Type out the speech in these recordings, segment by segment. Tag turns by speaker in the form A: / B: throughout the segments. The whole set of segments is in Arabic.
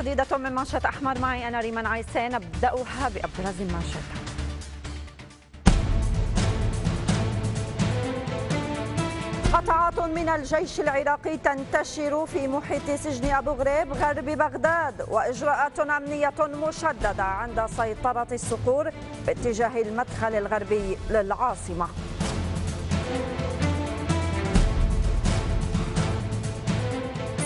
A: جديدة من منشط أحمر معي أنا ريمان عيسان نبدأها بأبرز المنشط قطعات من الجيش العراقي تنتشر في محيط سجن أبو غريب غرب بغداد وإجراءات أمنية مشددة عند سيطرة الصقور باتجاه المدخل الغربي للعاصمة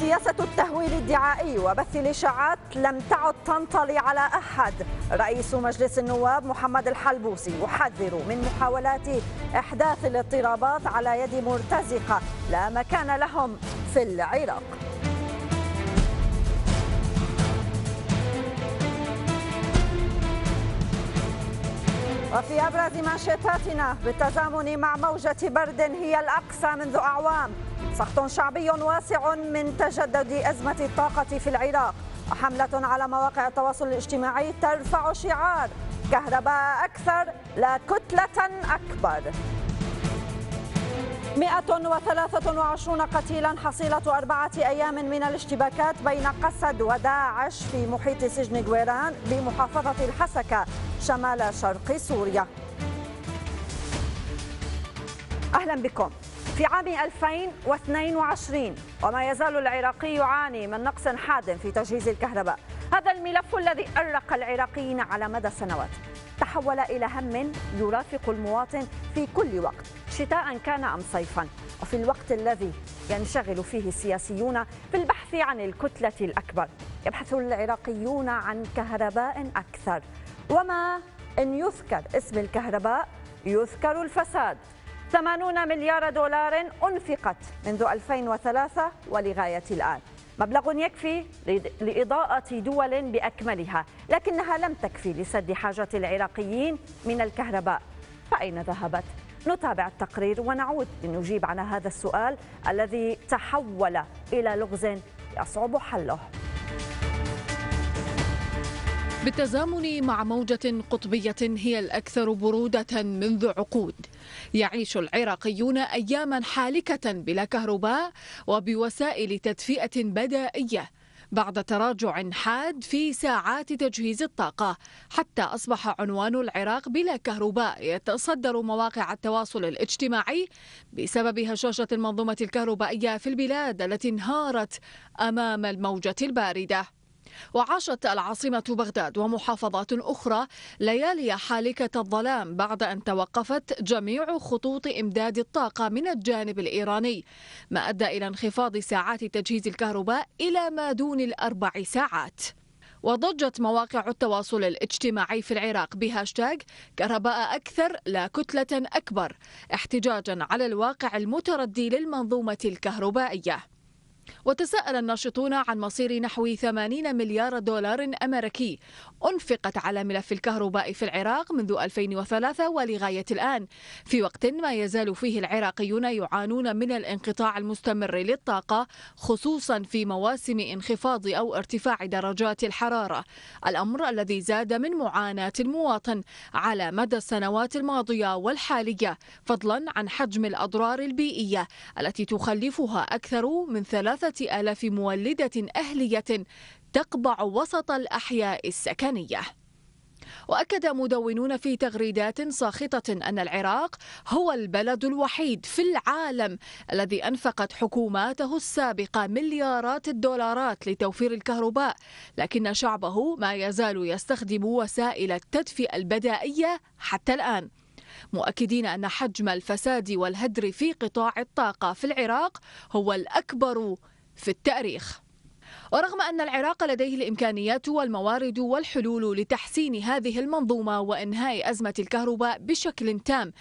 A: سياسة التهويل الدعائي وبث الإشاعات لم تعد تنطلي على أحد رئيس مجلس النواب محمد الحلبوسي يحذر من محاولات إحداث الاضطرابات على يد مرتزقة لا مكان لهم في العراق وفي أبرز مانشيتاتنا بالتزامن مع موجة برد هي الأقصى منذ أعوام سخط شعبي واسع من تجدد أزمة الطاقة في العراق وحملة على مواقع التواصل الاجتماعي ترفع شعار كهرباء أكثر لا كتلة أكبر 123 قتيلا حصيلة أربعة أيام من الاشتباكات بين قسد وداعش في محيط سجن جويران بمحافظة الحسكة شمال شرق سوريا أهلا بكم في عام 2022 وما يزال العراقي يعاني من نقص حاد في تجهيز الكهرباء هذا الملف الذي أرق العراقيين على مدى سنوات تحول إلى هم يرافق المواطن في كل وقت شتاء كان أم صيفا وفي الوقت الذي ينشغل فيه السياسيون في البحث عن الكتلة الأكبر يبحث العراقيون عن كهرباء أكثر وما أن يذكر اسم الكهرباء يذكر الفساد 80 مليار دولار أنفقت منذ 2003 ولغاية الآن مبلغ يكفي لإضاءة دول بأكملها لكنها لم تكفي لسد حاجة العراقيين من الكهرباء فأين ذهبت؟ نتابع التقرير ونعود لنجيب على هذا السؤال الذي تحول إلى لغز يصعب حله بالتزامن مع موجة
B: قطبية هي الأكثر برودة منذ عقود يعيش العراقيون أياما حالكة بلا كهرباء وبوسائل تدفئة بدائية بعد تراجع حاد في ساعات تجهيز الطاقة حتى أصبح عنوان العراق بلا كهرباء يتصدر مواقع التواصل الاجتماعي بسبب هشاشة المنظومة الكهربائية في البلاد التي انهارت أمام الموجة الباردة وعاشت العاصمة بغداد ومحافظات أخرى ليالي حالكة الظلام بعد أن توقفت جميع خطوط إمداد الطاقة من الجانب الإيراني ما أدى إلى انخفاض ساعات تجهيز الكهرباء إلى ما دون الأربع ساعات وضجت مواقع التواصل الاجتماعي في العراق بهاشتاج كهرباء أكثر لا كتلة أكبر احتجاجا على الواقع المتردي للمنظومة الكهربائية وتساءل الناشطون عن مصير نحو 80 مليار دولار أمريكي أنفقت على ملف الكهرباء في العراق منذ 2003 ولغاية الآن في وقت ما يزال فيه العراقيون يعانون من الانقطاع المستمر للطاقة خصوصا في مواسم انخفاض أو ارتفاع درجات الحرارة الأمر الذي زاد من معاناة المواطن على مدى السنوات الماضية والحالية فضلا عن حجم الأضرار البيئية التي تخلفها أكثر من ثلاث ثلاثة آلاف مولدة أهلية تقبع وسط الأحياء السكنية وأكد مدونون في تغريدات ساخطة أن العراق هو البلد الوحيد في العالم الذي أنفقت حكوماته السابقة مليارات الدولارات لتوفير الكهرباء لكن شعبه ما يزال يستخدم وسائل التدفئة البدائية حتى الآن مؤكدين أن حجم الفساد والهدر في قطاع الطاقة في العراق هو الأكبر في التاريخ ورغم أن العراق لديه الإمكانيات والموارد والحلول لتحسين هذه المنظومة وإنهاء أزمة الكهرباء بشكل تام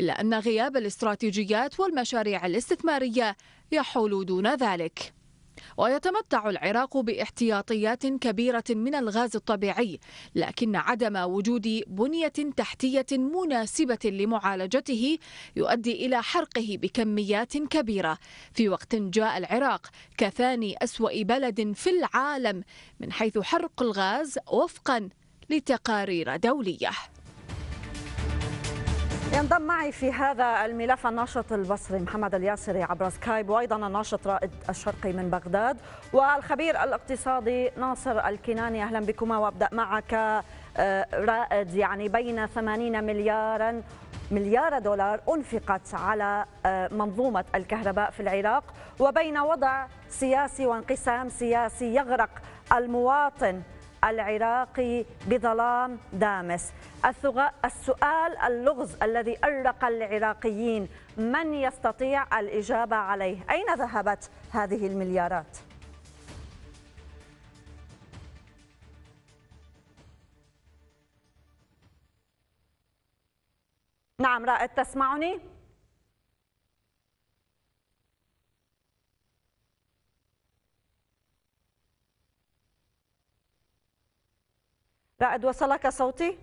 B: إلا أن غياب الاستراتيجيات والمشاريع الاستثمارية يحول دون ذلك ويتمتع العراق باحتياطيات كبيرة من الغاز الطبيعي لكن عدم وجود بنية تحتية مناسبة لمعالجته يؤدي إلى حرقه بكميات كبيرة في وقت جاء العراق كثاني أسوأ بلد في العالم من حيث حرق الغاز وفقا لتقارير دولية
A: ينضم معي في هذا الملف الناشط البصري محمد الياسري عبر سكايب وايضا الناشط رائد الشرقي من بغداد والخبير الاقتصادي ناصر الكناني اهلا بكما وابدا معك آه، رائد يعني بين 80 مليارا مليار دولار انفقت على آه، منظومه الكهرباء في العراق وبين وضع سياسي وانقسام سياسي يغرق المواطن العراقي بظلام دامس السؤال اللغز الذي أرق العراقيين من يستطيع الإجابة عليه أين ذهبت هذه المليارات؟ نعم رائد تسمعني؟ رائد وصلك صوتي؟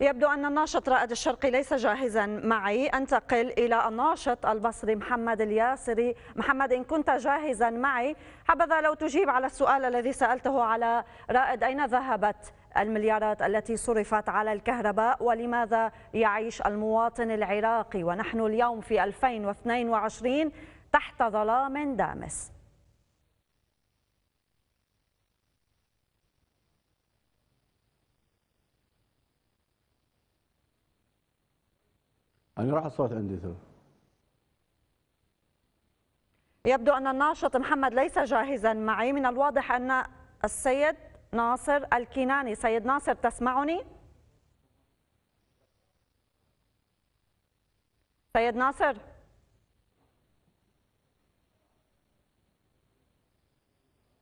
A: يبدو أن الناشط رائد الشرقي ليس جاهزا معي أنتقل إلى الناشط البصري محمد الياسري محمد إن كنت جاهزا معي حبذا لو تجيب على السؤال الذي سألته على رائد أين ذهبت المليارات التي صرفت على الكهرباء ولماذا يعيش المواطن العراقي ونحن اليوم في 2022 تحت ظلام دامس
C: أنا راح الصوت عندي تو
A: يبدو أن الناشط محمد ليس جاهزا معي من الواضح أن السيد ناصر الكناني سيد ناصر تسمعني؟ سيد ناصر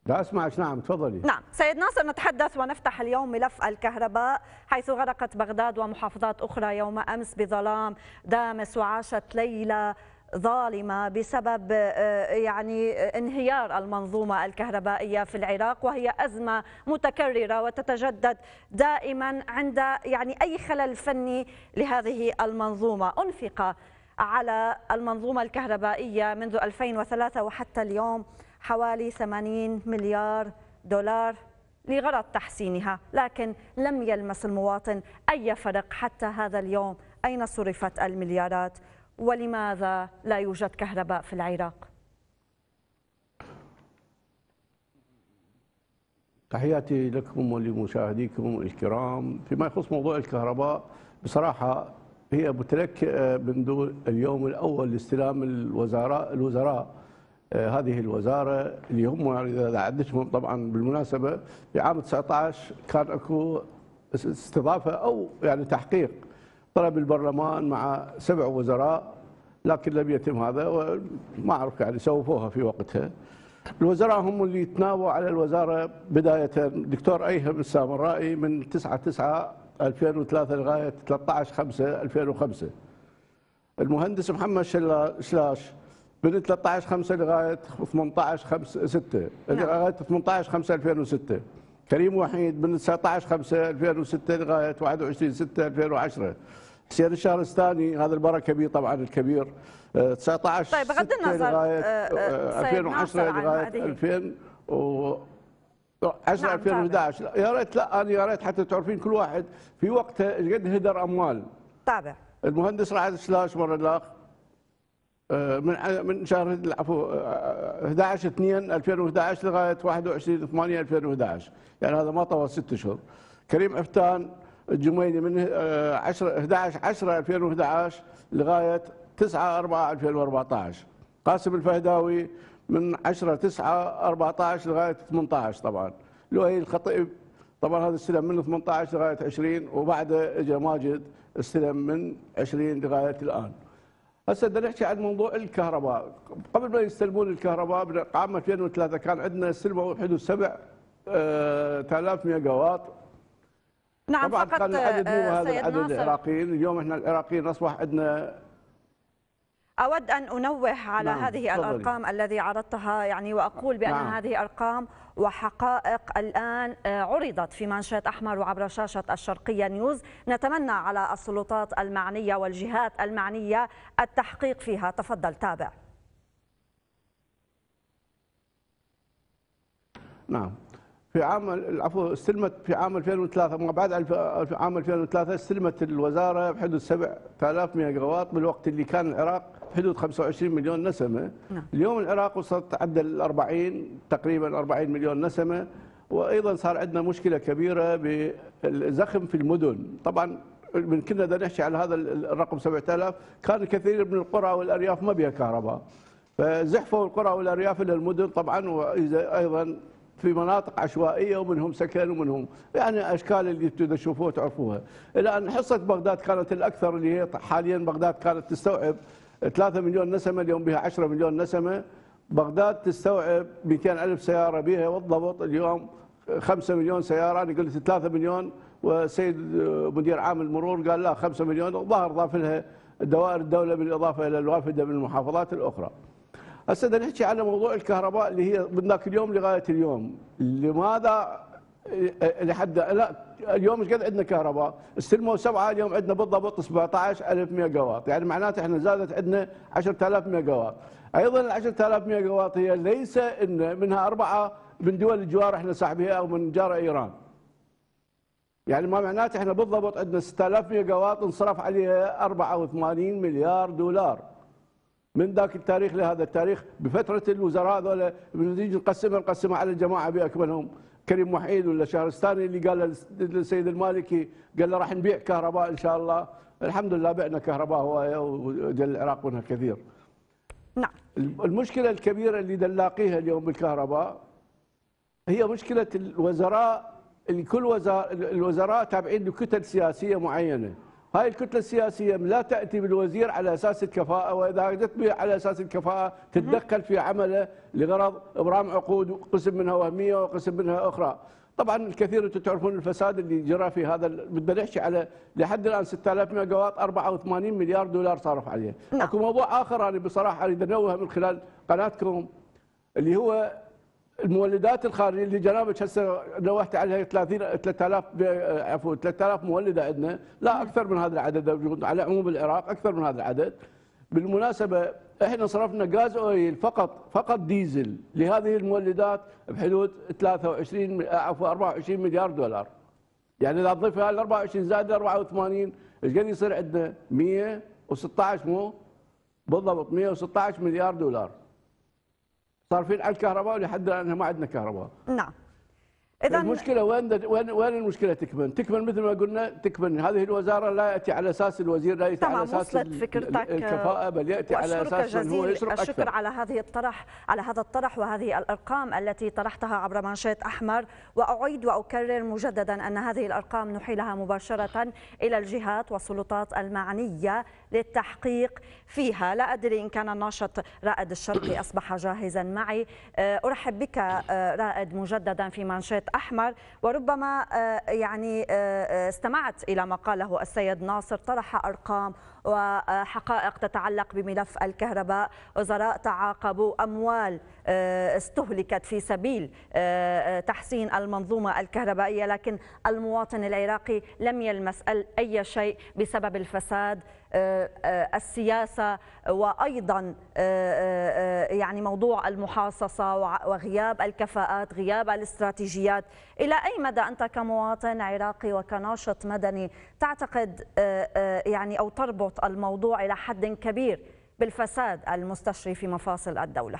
C: لا اسمعك نعم تفضلي نعم
A: سيد ناصر نتحدث ونفتح اليوم ملف الكهرباء حيث غرقت بغداد ومحافظات أخرى يوم أمس بظلام دامس وعاشت ليلة ظالمة بسبب آه، يعني آه، انهيار المنظومة الكهربائية في العراق وهي أزمة متكررة وتتجدد دائما عند يعني أي خلل فني لهذه المنظومة أنفق على المنظومة الكهربائية منذ 2003 وحتى اليوم حوالي 80 مليار دولار لغرض تحسينها لكن لم يلمس المواطن أي فرق حتى هذا اليوم أين صرفت المليارات ولماذا لا يوجد كهرباء في العراق
C: تحياتي لكم ولمشاهديكم الكرام فيما يخص موضوع الكهرباء بصراحة هي بتلك آه، منذ اليوم الأول لاستلام الوزراء الوزراء آه، هذه الوزاره اللي هم اذا عدتهم طبعا بالمناسبه في عام 19 كان اكو استضافه او يعني تحقيق طلب البرلمان مع سبع وزراء لكن لم يتم هذا وما اعرف يعني سوفوها في وقتها. الوزراء هم اللي تناووا على الوزاره بدايه الدكتور ايهم السامرائي من 9 9 2003 لغايه 13 5 2005. المهندس محمد شلاش من 13 5 لغايه 18 5 6 لغايه 18 5 2006 كريم وحيد من 19 5 2006 لغايه 21 6 2010 حسين الشهرستاني هذا البركه به طبعا الكبير 19 طيب بغض النظر لغايه 2010 آه، آه، آه، لغايه 2000 و 10 نعم 2011 يا ريت لا انا يا ريت حتى تعرفين كل واحد في وقته قد هدر اموال طابع المهندس رعد السلاش مره الاخ من من شهر العفو 11 2 2011 لغايه 21 8 2011 يعني هذا ما طول ست اشهر كريم عفتان الجميني من 10 11 10 2011 لغايه 9 4 2014 قاسم الفهداوي من 10 9 14 لغايه 18 طبعا لؤي الخطيب طبعا هذا استلم من 18 لغايه 20 وبعده اجى ماجد استلم من 20 لغايه الان هسه بدنا نحكي عن موضوع الكهرباء قبل ما يستلمون الكهرباء عام 2003 كان عندنا استلموا حدود 7000 آه، ميجا وات نعم طبعا فقط كان العدد مو آه، هذا العدد العراقيين اليوم احنا العراقيين اصبح عندنا
A: أود أن أنوه على نعم. هذه فضل. الأرقام الذي عرضتها يعني وأقول بأن نعم. هذه أرقام وحقائق الآن آه، عرضت في منشات أحمر وعبر شاشة الشرقية نيوز نتمنى على السلطات المعنية والجهات المعنية التحقيق فيها تفضل تابع
C: نعم في عام العفو استلمت في عام 2003 ما بعد عام 2003 استلمت الوزاره بحدود 7000 ميجا من بالوقت اللي كان العراق حدود 25 مليون نسمه نعم. اليوم العراق وصلت تعدى ال 40 تقريبا 40 مليون نسمه وايضا صار عندنا مشكله كبيره بالزخم في المدن طبعا من كنا بدنا نحكي على هذا الرقم 7000 كان كثير من القرى والارياف ما بها كهرباء فزحفوا القرى والارياف الى المدن طبعا وايضا في مناطق عشوائيه ومنهم سكن ومنهم يعني اشكال اللي تشوفوها تعرفوها الى ان حصه بغداد كانت الاكثر اللي هي حاليا بغداد كانت تستوعب 3 مليون نسمة اليوم بها 10 مليون نسمة بغداد تستوعب 200 ألف سيارة بها والضبط اليوم 5 مليون سيارة أنا قلت 3 مليون والسيد مدير عام المرور قال لا 5 مليون الظاهر ضاف لها دوائر الدولة بالإضافة إلى الوافدة من المحافظات الأخرى هسه نحكي على موضوع الكهرباء اللي هي من ذاك اليوم لغاية اليوم لماذا لحد لا اليوم ايش قد عندنا كهرباء؟ استلموا سبعه اليوم عندنا بالضبط 17000 ميجا واط، يعني معناته احنا زادت عندنا 10000 ميجا واط. ايضا ال 10000 ميجا واط هي ليس ان منها اربعه من دول الجوار احنا صاحبها او من جار ايران. يعني ما معناته احنا بالضبط عندنا 6000 ميجا واط انصرف عليها 84 مليار دولار. من ذاك التاريخ لهذا التاريخ بفتره الوزراء هذول نقسمها نقسمها على الجماعه باكملهم. كريم وحيد ولا شهرستاني اللي قال للسيد المالكي قال له راح نبيع كهرباء ان شاء الله الحمد لله بعنا كهرباء هوايه وجل العراق منها كثير نعم المشكله الكبيره اللي دلاقيها اليوم بالكهرباء هي مشكله الوزراء اللي كل وزراء الوزراء تابعين لكتل سياسيه معينه هاي الكتلة السياسية لا تأتي بالوزير على أساس الكفاءة وإذا أتت به على أساس الكفاءة تتدخل في عمله لغرض إبرام عقود قسم منها وهمية وقسم منها أخرى طبعا الكثير انتم تعرفون الفساد اللي جرى في هذا بدنا نحكي على لحد الان 6000 ميجاوات 84 مليار دولار صرف عليها نعم. اكو موضوع اخر انا بصراحه اريد انوه من خلال قناتكم اللي هو المولدات الخارجيه اللي جنابك هسه لوحت عليها 30 3000 عفوا 3000 مولده عندنا لا اكثر من هذا العدد على عموم العراق اكثر من هذا العدد بالمناسبه احنا صرفنا غاز اويل فقط فقط ديزل لهذه المولدات بحدود 23 عفوا 24 مليار دولار يعني اذا تضيفها ال 24 زائد 84 ايش قد يصير عندنا 116 مو بالضبط 116 مليار دولار صارفين على الكهرباء ولحد الان ما عندنا كهرباء نعم اذا المشكله وين وين وين المشكله تكمن؟ تكمن مثل ما قلنا تكمن هذه الوزاره لا ياتي على اساس الوزير لا ياتي طبعا على اساس وصلت فكرتك الكفاءه بل ياتي على اساس من هو يشرف الشكر أكثر.
A: على هذه الطرح على هذا الطرح وهذه الارقام التي طرحتها عبر مانشيت احمر واعيد واكرر مجددا ان هذه الارقام نحيلها مباشره الى الجهات والسلطات المعنيه للتحقيق فيها لا أدري إن كان الناشط رائد الشرقي أصبح جاهزا معي آه، أرحب بك آه، رائد مجددا في منشيت أحمر وربما آه، يعني استمعت إلى ما قاله السيد ناصر طرح أرقام وحقائق تتعلق بملف الكهرباء وزراء تعاقبوا أموال آه، استهلكت في سبيل آه، آه، تحسين المنظومة الكهربائية لكن المواطن العراقي لم يلمس أي شيء بسبب الفساد السياسة وأيضا يعني موضوع المحاصصة وغياب الكفاءات غياب الاستراتيجيات إلى أي مدى أنت كمواطن عراقي وكناشط مدني تعتقد يعني أو تربط يربط الموضوع إلى حد كبير بالفساد المستشري في مفاصل الدولة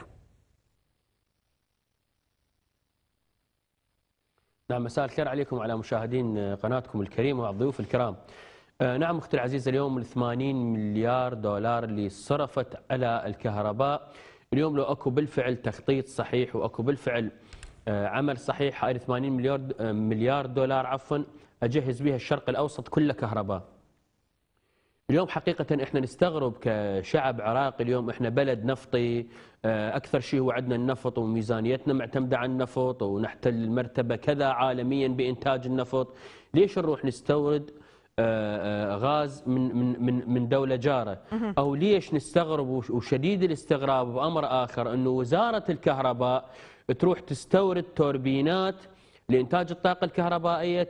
D: نعم مساء الخير عليكم وعلى مشاهدين قناتكم الكريمة وعلى الضيوف الكرام آه، نعم اختي العزيز اليوم 80 مليار دولار اللي صرفت على الكهرباء اليوم لو اكو بالفعل تخطيط صحيح واكو بالفعل آه، عمل صحيح هاي 80 مليار آه، مليار دولار عفوا اجهز بها الشرق الاوسط كله كهرباء اليوم حقيقة احنا نستغرب كشعب عراقي اليوم احنا بلد نفطي آه، اكثر شيء هو عندنا النفط وميزانيتنا معتمدة على النفط ونحتل المرتبة كذا عالميا بانتاج النفط ليش نروح نستورد آه، آه، غاز من من من دوله جاره او ليش نستغرب وشديد الاستغراب بامر اخر انه وزاره الكهرباء تروح تستورد توربينات لانتاج الطاقه الكهربائيه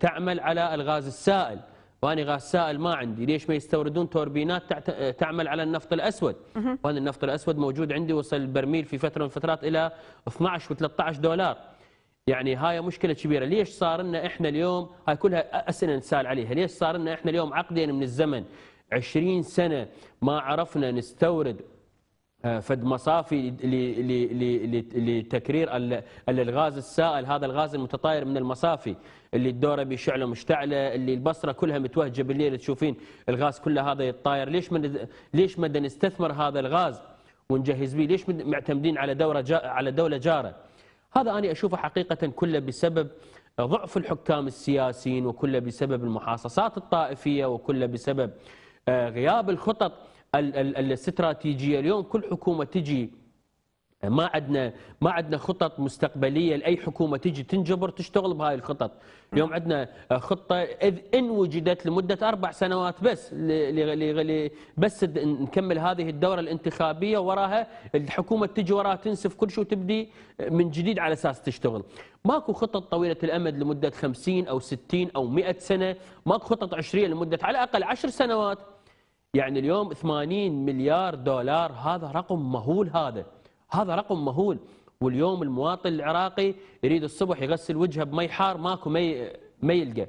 D: تعمل على الغاز السائل وأنا سائل ما عندي ليش ما يستوردون توربينات تعمل على النفط الأسود وأنا النفط الأسود موجود عندي وصل البرميل في فترة من الفترات إلى 12 و13 دولار يعني هاي مشكلة كبيرة ليش صار لنا إحنا اليوم هاي كلها أسئلة نسال عليها ليش صار لنا إحنا اليوم عقدين من الزمن 20 سنة ما عرفنا نستورد آه، فد مصافي لتكرير الغاز السائل هذا الغاز المتطاير من المصافي اللي الدوره بشعله مشتعله اللي البصره كلها متوهجه بالليل تشوفين الغاز كله هذا يتطاير ليش من ليش ما نستثمر هذا الغاز ونجهز به ليش معتمدين على دوره جا على دوله جاره هذا انا اشوفه حقيقه كله بسبب ضعف الحكام السياسيين وكله بسبب المحاصصات الطائفيه وكله بسبب آه، غياب الخطط الاستراتيجيه اليوم كل حكومه تجي ما عندنا ما عندنا خطط مستقبليه لاي حكومه تجي تنجبر تشتغل بهاي الخطط، اليوم عندنا خطه اذ ان وجدت لمده اربع سنوات بس بس نكمل هذه الدوره الانتخابيه وراها الحكومه تجي وراها تنسف كل شيء وتبدي من جديد على اساس تشتغل، ماكو خطط طويله الامد لمده 50 او 60 او 100 سنه، ماكو خطط عشريه لمده على الاقل 10 سنوات. يعني اليوم 80 مليار دولار هذا رقم مهول هذا هذا رقم مهول واليوم المواطن العراقي يريد الصبح يغسل وجهه بمي حار ماكو مي ما يلقى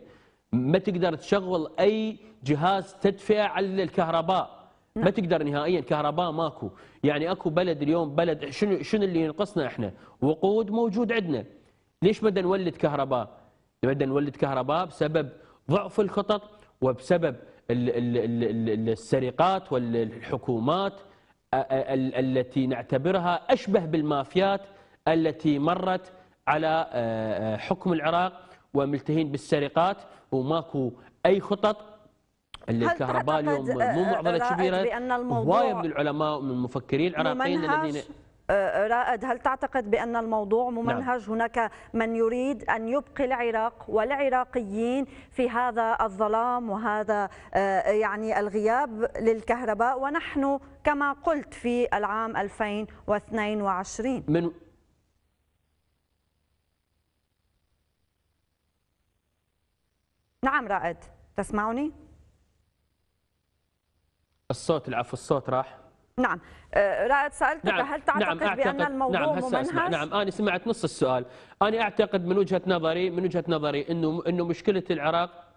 D: ما تقدر تشغل اي جهاز تدفئه على الكهرباء ما تقدر نهائيا كهرباء ماكو يعني اكو بلد اليوم بلد شنو شنو اللي ينقصنا احنا وقود موجود عندنا ليش ما نولد كهرباء ما نولد كهرباء بسبب ضعف الخطط وبسبب السرقات والحكومات التي نعتبرها أشبه بالمافيات التي مرت على آه، آه، حكم العراق وملتهين بالسرقات وماكو أي خطط الكهرباء اليوم مو آه، معضله كبيره هوايه من العلماء ومن المفكرين العراقيين الذين
A: آه، رائد هل تعتقد بأن الموضوع ممنهج نعم. هناك من يريد أن يبقي العراق والعراقيين في هذا الظلام وهذا آه، يعني الغياب للكهرباء ونحن كما قلت في العام 2022 من نعم رائد تسمعني
D: الصوت العفو الصوت راح
A: نعم رائد آه، سألتك نعم. هل تعتقد نعم. أعتقد بأن الموضوع نعم. ممنهج؟ نعم أنا
D: سمعت نص السؤال أنا أعتقد من وجهة نظري من وجهة نظري أنه أنه مشكلة العراق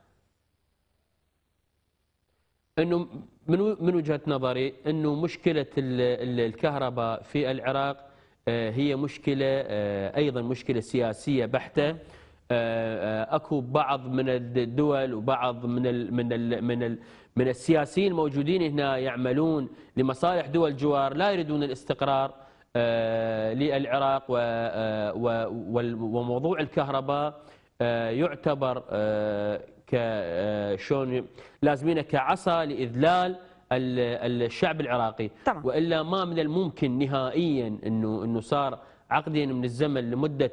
D: أنه من من وجهة نظري أنه مشكلة الكهرباء في العراق آه، هي مشكلة آه، أيضا مشكلة سياسية بحتة آه، آه، اكو بعض من الدول وبعض من الـ من الـ من الـ من السياسيين الموجودين هنا يعملون لمصالح دول جوار لا يريدون الاستقرار آه، للعراق وموضوع الكهرباء يعتبر كشون لازمينه كعصا لاذلال الشعب العراقي طبعا. والا ما من الممكن نهائيا انه انه صار عقدين من الزمن لمده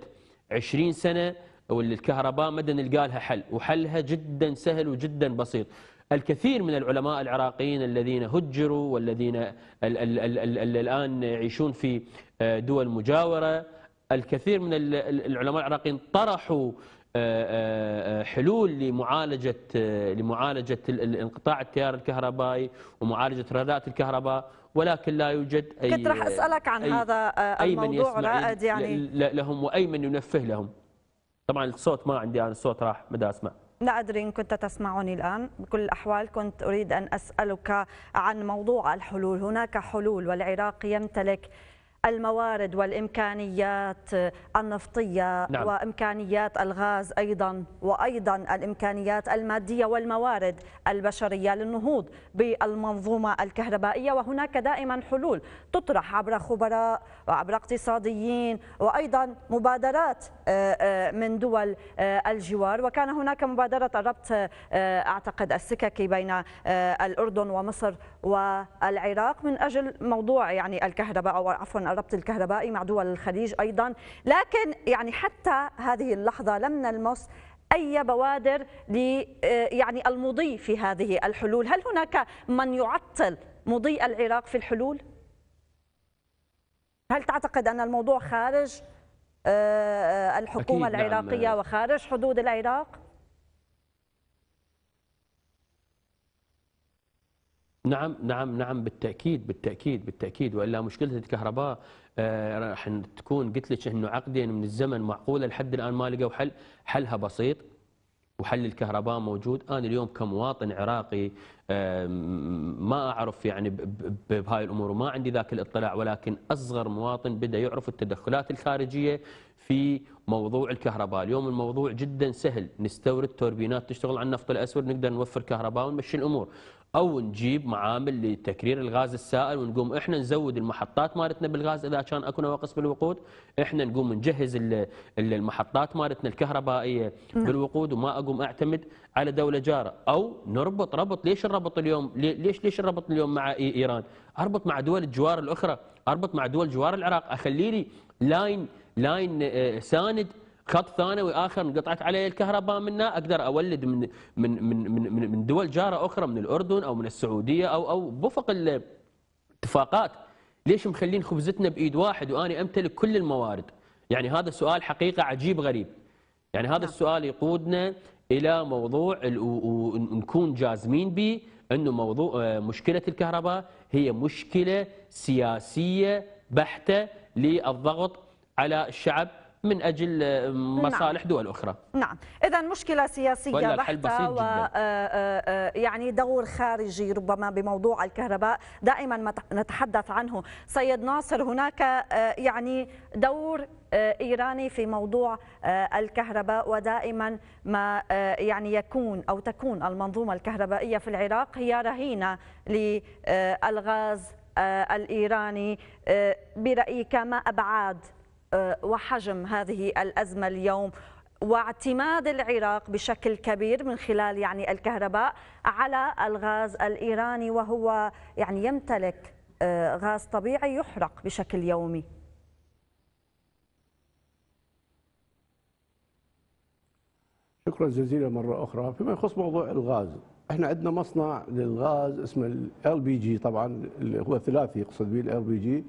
D: 20 سنه والكهرباء الكهرباء مدى نلقى لها حل وحلها جدا سهل وجدا بسيط الكثير من العلماء العراقيين الذين هجروا والذين الآن يعيشون في آه، دول مجاورة الكثير من العلماء العراقيين طرحوا آه، آه، حلول لمعالجة لمعالجة انقطاع التيار الكهربائي ومعالجة رادات الكهرباء ولكن لا يوجد أي كنت راح أسألك عن أي هذا الموضوع أي من يسمع رائد يعني لهم وأي من ينفه لهم طبعا الصوت ما عندي انا الصوت راح مدى اسمع
A: لا أدري إن كنت تسمعني الآن بكل الأحوال كنت أريد أن أسألك عن موضوع الحلول هناك حلول والعراق يمتلك الموارد والإمكانيات النفطية نعم. وإمكانيات الغاز أيضا وأيضا الإمكانيات المادية والموارد البشرية للنهوض بالمنظومة الكهربائية وهناك دائما حلول تطرح عبر خبراء وعبر اقتصاديين وأيضا مبادرات آه، آه، من دول آه، الجوار وكان هناك مبادرة الربط أعتقد السككي بين الأردن ومصر والعراق من أجل موضوع يعني الكهرباء أو عفوا الربط الكهربائي مع دول الخليج أيضا لكن يعني حتى هذه اللحظة لم نلمس اي بوادر ل آه، يعني المضي في هذه الحلول، هل هناك من يعطل مضي العراق في الحلول؟ هل تعتقد ان الموضوع خارج آه، آه، الحكومه نعم. العراقيه وخارج حدود العراق؟
D: نعم نعم نعم بالتاكيد بالتاكيد بالتاكيد والا مشكله الكهرباء آه، راح تكون قلت لك انه عقدين من الزمن معقوله لحد الان ما لقوا حل حلها بسيط وحل الكهرباء موجود انا اليوم كمواطن عراقي آه، ما اعرف يعني بهاي الامور وما عندي ذاك الاطلاع ولكن اصغر مواطن بدا يعرف التدخلات الخارجيه في موضوع الكهرباء اليوم الموضوع جدا سهل نستورد توربينات تشتغل على النفط الاسود نقدر نوفر كهرباء ونمشي الامور او نجيب معامل لتكرير الغاز السائل ونقوم احنا نزود المحطات مالتنا بالغاز اذا كان اكو نواقص بالوقود احنا نقوم نجهز المحطات مالتنا الكهربائيه نعم. بالوقود وما اقوم اعتمد على دوله جاره او نربط ربط ليش الربط اليوم ليش ليش الربط اليوم مع ايران اربط مع دول الجوار الاخرى اربط مع دول جوار العراق اخلي لي لاين آه، لاين ساند خط ثانوي اخر انقطعت عليه الكهرباء منه اقدر اولد من من من من, من دول جاره اخرى من الاردن او من السعوديه او او بوفق الاتفاقات ليش مخلين خبزتنا بايد واحد واني امتلك كل الموارد؟ يعني هذا سؤال حقيقه عجيب غريب. يعني هذا نعم. السؤال يقودنا الى موضوع ونكون جازمين به انه موضوع آه، مشكله الكهرباء هي مشكله سياسيه بحته للضغط على الشعب من أجل آه، نعم. مصالح نعم. دول أخرى
A: نعم إذا مشكلة سياسية بحتة و... آه، آه، يعني دور خارجي ربما بموضوع الكهرباء دائما ما نتحدث عنه سيد ناصر هناك يعني دور إيراني في موضوع الكهرباء ودائما ما يعني يكون أو تكون المنظومة الكهربائية في العراق هي رهينة للغاز الإيراني برأيك ما أبعاد آه، وحجم هذه الأزمة اليوم واعتماد العراق بشكل كبير من خلال يعني الكهرباء على الغاز الإيراني وهو يعني يمتلك آه، غاز طبيعي يحرق بشكل يومي
C: شكرا جزيلا مرة أخرى فيما يخص موضوع الغاز احنا عندنا مصنع للغاز اسمه ال بي جي طبعا اللي هو ثلاثي يقصد به ال بي جي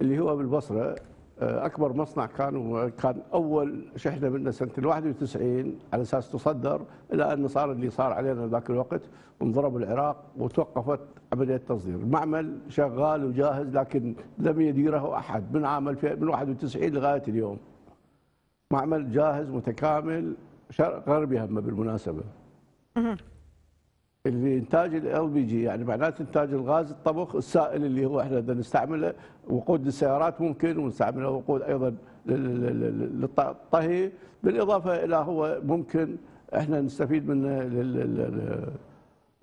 C: اللي هو بالبصرة آه، اكبر مصنع كان كان اول شحنه منه سنه ال 91 على اساس تصدر الى ان صار اللي صار علينا ذاك الوقت وانضرب العراق وتوقفت عمليه التصدير، المعمل شغال وجاهز لكن لم يديره احد من عام من 91 لغايه اليوم. معمل جاهز متكامل شرق غربي هم بالمناسبه. اللي انتاج ال بي جي يعني معناته انتاج الغاز الطبخ السائل اللي هو احنا بدنا نستعمله وقود للسيارات ممكن ونستعمله وقود ايضا للطهي بالاضافه الى هو ممكن احنا نستفيد منه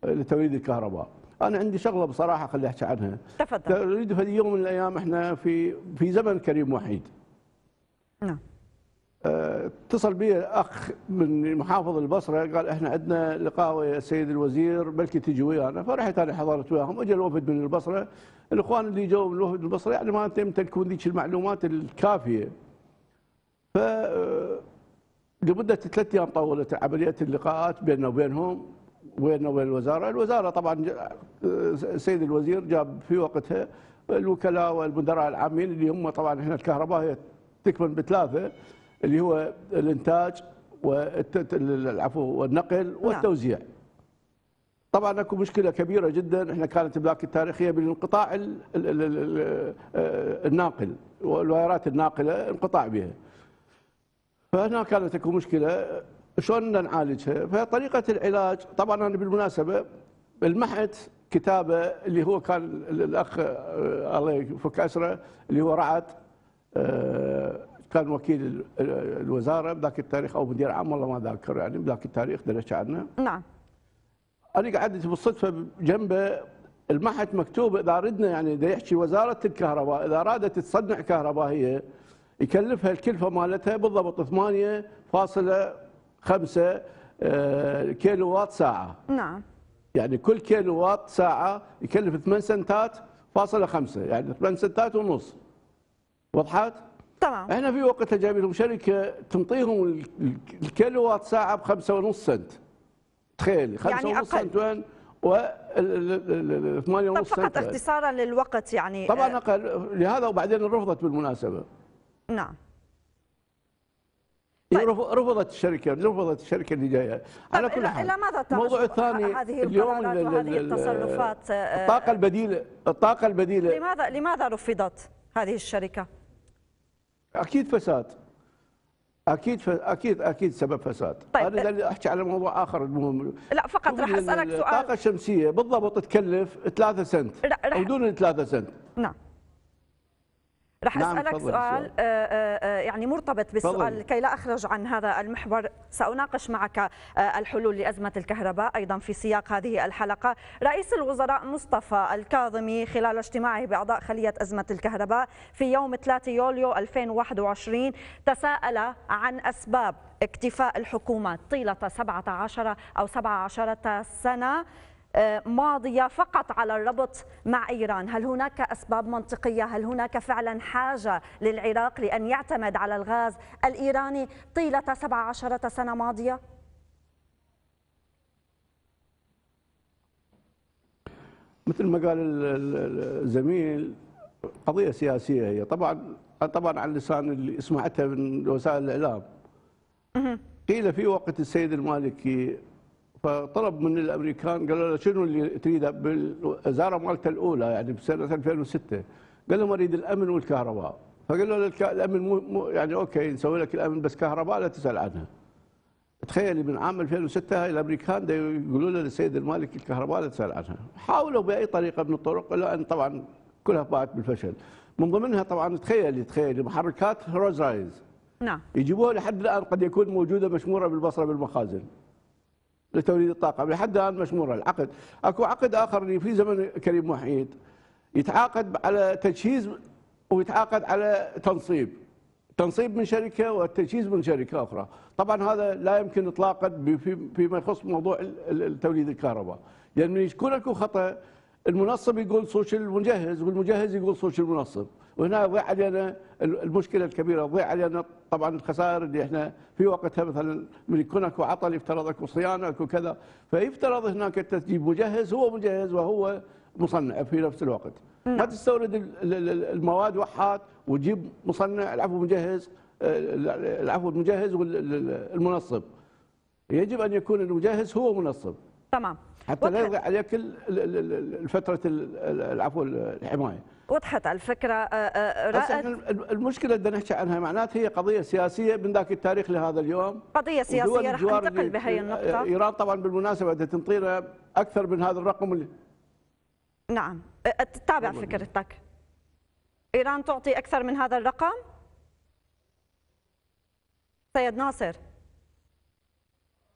C: لتوليد الكهرباء. انا عندي شغله بصراحه خلي احكي عنها. تفضل. تريد في يوم من الايام احنا في في زمن كريم وحيد. نعم. اتصل بي اخ من محافظ البصره قال احنا عندنا لقاء ويا السيد الوزير بلكي تجي ويانا فرحت انا حضرت وياهم اجى الوفد من البصره الاخوان اللي جو من الوفد من البصره يعني ما يمتلكون ذيك المعلومات الكافيه ف آه، لمده ثلاث ايام طولت عمليه اللقاءات بيننا وبينهم وبيننا وبين الوزاره، الوزاره طبعا آه، السيد الوزير جاب في وقتها الوكلاء والمدراء العامين اللي هم طبعا احنا الكهرباء هي تكمن بثلاثه اللي هو الانتاج والعفو والنقل نعم. والتوزيع نعم. طبعا اكو مشكله كبيره جدا احنا كانت بلاك التاريخيه بالانقطاع آه، الناقل والوايرات الناقله انقطاع بها فهنا كانت اكو مشكله شلون نعالجها فطريقه العلاج طبعا انا بالمناسبه المحت كتابه اللي هو كان الاخ آه، الله يفك اسره اللي هو رعد آه، كان وكيل الوزاره بذاك التاريخ او مدير عام والله ما ذاكر يعني بذاك التاريخ درج عنه نعم انا قعدت بالصدفه جنبه المحت مكتوب اذا ردنا يعني دا يحكي وزاره الكهرباء اذا رادت تصنع كهرباء هي يكلفها الكلفه مالتها بالضبط 8.5 كيلو وات ساعه نعم يعني كل كيلو وات ساعه يكلف 8 سنتات فاصلة 5 يعني 8 سنتات ونص وضحت؟ طبعا احنا في وقتها جايبين لهم شركه تنطيهم الكيلوات ساعه ب ونص سنت تخيلي 5 يعني سنت وين و ونص سنت فقط اختصارا
A: للوقت يعني طبعا آه، اقل
C: لهذا وبعدين رفضت بالمناسبه نعم طيب. رفضت الشركه رفضت الشركه اللي جايه على كل حال الموضوع الثاني هذه اليوم وهذه التصرفات
A: آه، الطاقه
C: البديله الطاقه البديله
A: لماذا لماذا رفضت هذه الشركه
C: اكيد فساد اكيد ف... اكيد اكيد سبب فساد طيب. انا أه احكي على موضوع اخر المهم لا فقط راح اسالك سؤال الطاقه الشمسيه بالضبط تكلف 3 سنت لا رح... او دون 3 سنت
A: نعم رح نعم اسالك سؤال آه، آه، آه، يعني مرتبط بالسؤال لكي لا اخرج عن هذا المحور ساناقش معك الحلول لازمه الكهرباء ايضا في سياق هذه الحلقه رئيس الوزراء مصطفى الكاظمي خلال اجتماعه باعضاء خليه ازمه الكهرباء في يوم 3 يوليو 2021 تساءل عن اسباب اكتفاء الحكومه طيله 17 او 17 سنه آه، ماضية فقط على الربط مع إيران هل هناك أسباب منطقية هل هناك فعلا حاجة للعراق لأن يعتمد على الغاز الإيراني طيلة 17 سنة ماضية؟
C: مثل ما قال الزميل قضية سياسية هي طبعا طبعا على اللسان اللي سمعتها من وسائل الإعلام قيل في وقت السيد المالكي فطلب من الامريكان قالوا له شنو اللي تريده بالوزاره مالته الاولى يعني بسنه 2006 قال لهم اريد الامن والكهرباء فقالوا له الامن مو, مو يعني اوكي نسوي لك الامن بس كهرباء لا تسال عنها تخيلي من عام 2006 هاي الامريكان يقولوا له للسيد المالك الكهرباء لا تسال عنها حاولوا باي طريقه من الطرق الا ان طبعا كلها باءت بالفشل من ضمنها طبعا تخيلي تخيلي محركات روز رايز نعم يجيبوها لحد الان قد يكون موجوده مشموره بالبصره بالمخازن لتوليد الطاقة لحد الآن مشمورة العقد أكو عقد آخر في زمن كريم وحيد يتعاقد على تجهيز ويتعاقد على تنصيب تنصيب من شركة والتجهيز من شركة أخرى طبعا هذا لا يمكن إطلاقا فيما يخص موضوع توليد الكهرباء لأن يعني يكون أكو خطأ المنصب يقول صوش المجهز والمجهز يقول صوش المنصب وهنا ضيع علينا المشكله الكبيره ضيع علينا طبعا الخسائر اللي احنا في وقتها مثلا من يكون اكو عطل يفترض اكو صيانه اكو كذا فيفترض هناك التسجيل مجهز هو مجهز وهو مصنع في نفس الوقت ما تستورد المواد وحات وتجيب مصنع العفو مجهز آه، العفو المجهز والمنصب يجب ان يكون المجهز هو منصب تمام حتى لا يضيع عليك فتره العفو الحمايه
A: وضحت الفكره آه، آه، آه، رأت
C: المشكله بدنا نحكي عنها معناتها هي قضيه سياسيه من ذاك التاريخ لهذا اليوم قضيه سياسيه راح انتقل بهي النقطه ايران طبعا بالمناسبه بدها تنطينا اكثر من هذا الرقم اللي
A: نعم تتابع فكرتك ايران تعطي اكثر من هذا الرقم سيد ناصر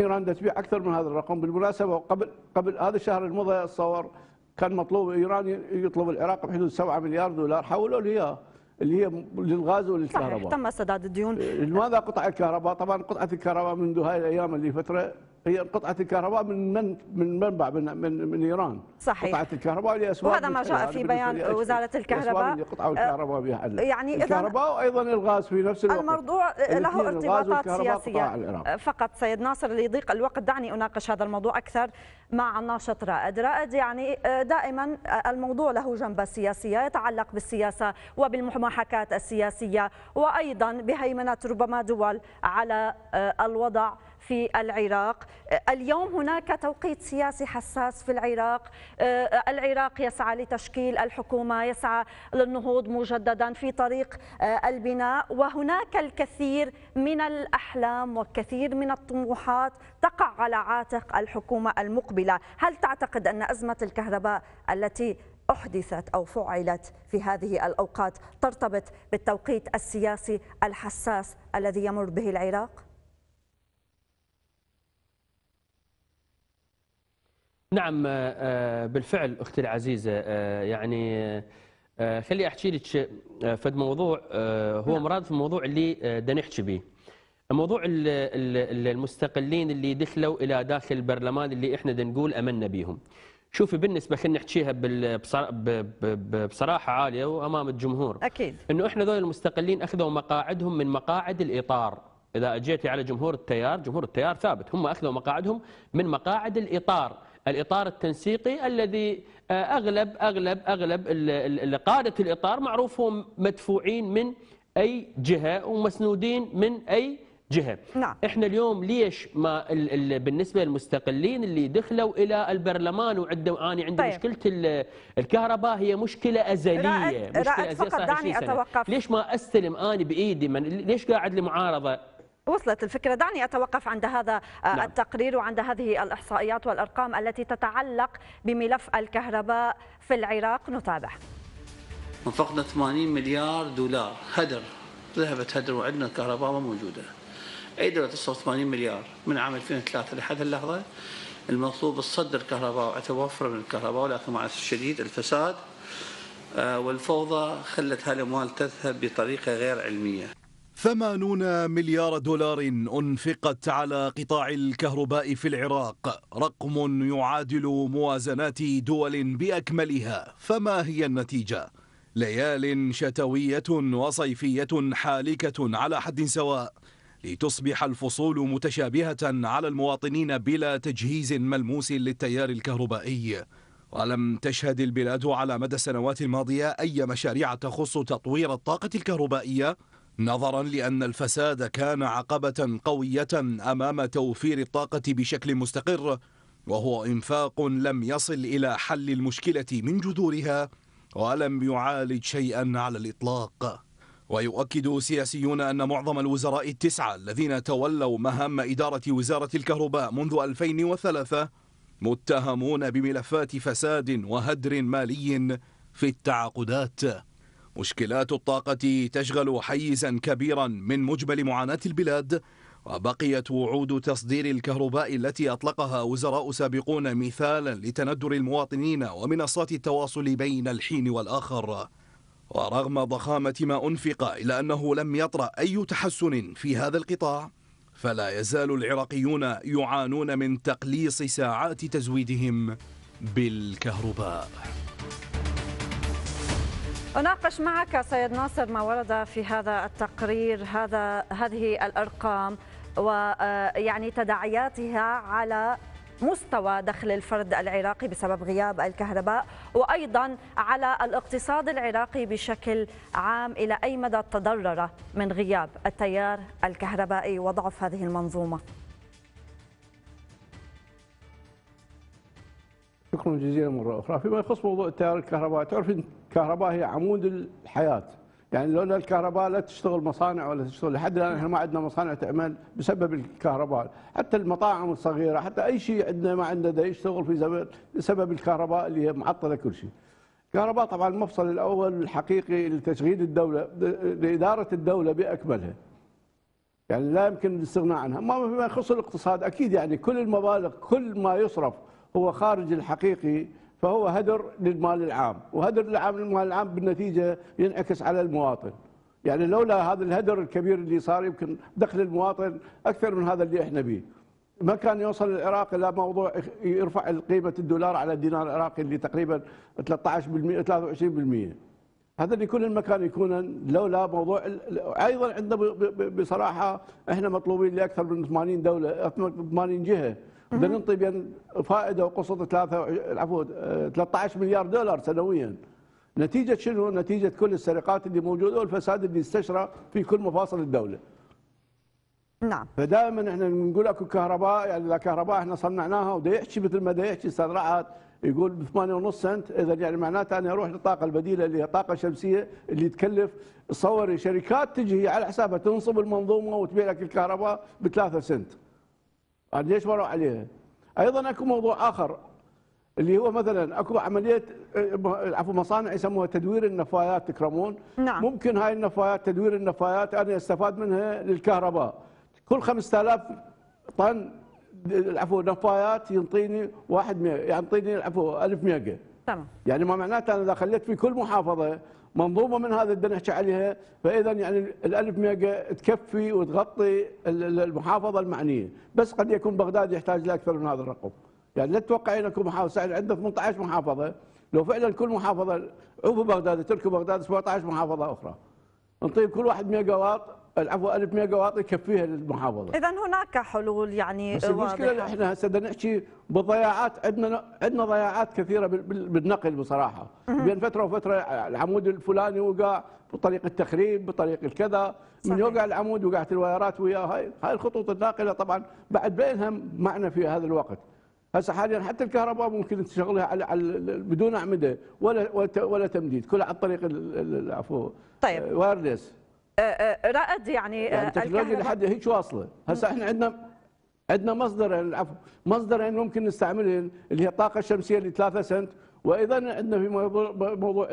C: ايران تبيع اكثر من هذا الرقم بالمناسبه قبل قبل هذا الشهر المضي صور كان مطلوب ايران يطلب العراق بحدود 7 مليار دولار حولوا لي اللي هي للغاز وللكهرباء تم
A: سداد الديون
C: لماذا قطع الكهرباء؟ طبعا قطعت الكهرباء منذ هاي الايام اللي فتره هي قطعة الكهرباء من من من منبع من من, من إيران صحيح قطعة الكهرباء لأسواق وهذا ما جاء في بيان وزارة الكهرباء قطعة أه، الكهرباء بها يعني الكهرباء وأيضا الغاز في نفس الوقت
A: الموضوع له ارتباطات سياسية أه، فقط سيد ناصر ليضيق الوقت دعني أناقش هذا الموضوع أكثر مع الناشط رائد رائد يعني أه، دائما الموضوع له جنبة سياسية يتعلق بالسياسة وبالمحاكاة السياسية وأيضا بهيمنة ربما دول على الوضع في العراق اليوم هناك توقيت سياسي حساس في العراق آه، العراق يسعى لتشكيل الحكومة يسعى للنهوض مجددا في طريق آه، البناء وهناك الكثير من الأحلام وكثير من الطموحات تقع على عاتق الحكومة المقبلة هل تعتقد أن أزمة الكهرباء التي أحدثت أو فعلت في هذه الأوقات ترتبط بالتوقيت السياسي الحساس الذي يمر به العراق؟
D: نعم آه، آه، بالفعل اختي العزيزه آه، يعني خلي احكي لك فد موضوع هو نعم. مرادف الموضوع اللي بدنا نحكي به موضوع المستقلين اللي دخلوا الى داخل البرلمان اللي احنا نقول امنا بيهم شوفي بالنسبه خلينا نحكيها بصراحه عاليه وامام الجمهور اكيد انه احنا ذول المستقلين اخذوا مقاعدهم من مقاعد الاطار اذا اجيتي على جمهور التيار جمهور التيار ثابت هم اخذوا مقاعدهم من مقاعد الاطار الإطار التنسيقي الذي آه، أغلب أغلب أغلب قادة الإطار معروفهم مدفوعين من أي جهة ومسنودين من أي جهة نعم. إحنا اليوم ليش ما الـ الـ بالنسبة للمستقلين اللي دخلوا إلى البرلمان وعنده أنا عندي طيب. مشكلة الكهرباء هي مشكلة أزلية رأت مشكلة رأت أزلية فقط دعني أتوقف ليش ما أستلم أنا بإيدي من ليش قاعد لمعارضة
A: وصلت الفكرة دعني أتوقف عند هذا آه، نعم. التقرير وعند هذه الإحصائيات والأرقام التي تتعلق بملف الكهرباء في العراق نتابع
D: انفقنا 80 مليار دولار هدر ذهبت هدر وعندنا الكهرباء ما موجودة أي دولة 80 مليار من عام 2003 لحد اللحظة المطلوب الصدر الكهرباء وتوفر من الكهرباء ولكن مع الشديد الفساد آه، والفوضى خلت هالاموال تذهب بطريقه غير علميه
E: ثمانون مليار دولار أنفقت على قطاع الكهرباء في العراق رقم يعادل موازنات دول بأكملها فما هي النتيجة؟ ليال شتوية وصيفية حالكة على حد سواء لتصبح الفصول متشابهة على المواطنين بلا تجهيز ملموس للتيار الكهربائي ولم تشهد البلاد على مدى السنوات الماضية أي مشاريع تخص تطوير الطاقة الكهربائية نظرا لأن الفساد كان عقبة قوية أمام توفير الطاقة بشكل مستقر وهو إنفاق لم يصل إلى حل المشكلة من جذورها ولم يعالج شيئا على الإطلاق ويؤكد سياسيون أن معظم الوزراء التسعة الذين تولوا مهام إدارة وزارة الكهرباء منذ 2003 متهمون بملفات فساد وهدر مالي في التعاقدات مشكلات الطاقة تشغل حيزا كبيرا من مجمل معاناة البلاد وبقيت وعود تصدير الكهرباء التي أطلقها وزراء سابقون مثالا لتندر المواطنين ومنصات التواصل بين الحين والآخر ورغم ضخامة ما أنفق إلا أنه لم يطرأ أي تحسن في هذا القطاع فلا يزال العراقيون يعانون من تقليص ساعات تزويدهم بالكهرباء
A: أناقش معك سيد ناصر ما ورد في هذا التقرير هذا هذه الأرقام ويعني آه، تداعياتها على مستوى دخل الفرد العراقي بسبب غياب الكهرباء وأيضا على الاقتصاد العراقي بشكل عام إلى أي مدى تضرر من غياب التيار الكهربائي وضعف هذه المنظومة
C: شكرا جزيلا مرة أخرى فيما يخص موضوع التيار الكهرباء تعرف أن الكهرباء هي عمود الحياة يعني لولا الكهرباء لا تشتغل مصانع ولا تشتغل لحد الآن احنا ما عندنا مصانع تعمل بسبب الكهرباء حتى المطاعم الصغيرة حتى أي شيء عندنا ما عندنا ده يشتغل في زمن بسبب الكهرباء اللي هي معطلة كل شيء الكهرباء طبعا المفصل الأول الحقيقي لتشغيل الدولة لإدارة الدولة بأكملها يعني لا يمكن الاستغناء عنها ما فيما يخص الاقتصاد أكيد يعني كل المبالغ كل ما يصرف هو خارج الحقيقي فهو هدر للمال العام وهدر للمال العام بالنتيجة ينعكس على المواطن يعني لولا هذا الهدر الكبير اللي صار يمكن دخل المواطن أكثر من هذا اللي إحنا به ما كان يوصل العراق الى موضوع يرفع قيمه الدولار على الدينار العراقي اللي تقريبا 13% 23% هذا اللي كل المكان يكون لولا موضوع ايضا عندنا بصراحه احنا مطلوبين لاكثر من 80 دوله 80 جهه بدنا بين فائده وقصد 3 عفوا 13 آه، مليار دولار سنويا نتيجه شنو؟ نتيجه كل السرقات اللي موجوده والفساد اللي استشرى في كل مفاصل الدوله. نعم فدائما احنا نقول اكو كهرباء يعني كهرباء احنا صنعناها وده يحكي مثل ما ده يحكي استاذ رعد يقول ب 8.5 سنت اذا يعني معناته انا اروح للطاقه البديله اللي هي الطاقه الشمسيه اللي تكلف تصوري شركات تجي على حسابها تنصب المنظومه وتبيع لك الكهرباء ب 3 سنت. ليش مروا عليها ايضا اكو موضوع اخر اللي هو مثلا اكو عمليه عفوا مصانع يسموها تدوير النفايات تكرمون نعم. ممكن هاي النفايات تدوير النفايات انا استفاد منها للكهرباء كل 5000 طن عفوا نفايات ينطيني واحد مي... ينطيني عفوا 1000 ميجا تمام يعني ما معناته انا اذا خليت في كل محافظه منظومه من هذا بدنا نحكي عليها فاذا يعني الالف ميجا تكفي وتغطي المحافظه المعنيه بس قد يكون بغداد يحتاج لاكثر من هذا الرقم يعني لا تتوقعين اكو محافظه عندنا 18 محافظه لو فعلا كل محافظه عوفوا بغداد تركوا بغداد 17 محافظه اخرى نطيب كل واحد ميجا واط العفو 1000 ميجا واط يكفيها للمحافظه. اذا
A: هناك حلول يعني بس المشكله واضحة. احنا
C: هسه بدنا نحكي بالضياعات عندنا عندنا ضياعات كثيره بالنقل بصراحه بين فتره وفتره العمود الفلاني وقع بطريق التخريب بطريق الكذا من يوقع العمود وقعت الوايرات وياه هاي هاي الخطوط الناقله طبعا بعد بينها معنى في هذا الوقت. هسه حاليا حتى الكهرباء ممكن تشغلها على, بدون اعمده ولا ولا تمديد كلها على الطريق عفوا طيب آه، وايرلس
A: آه، آه، رائد يعني, يعني التكنولوجيا لحد
C: هيك واصله هسه احنا عندنا عندنا مصدر العفو مصدر انه ممكن نستعمله اللي هي الطاقه الشمسيه اللي 3 سنت وايضا عندنا في موضوع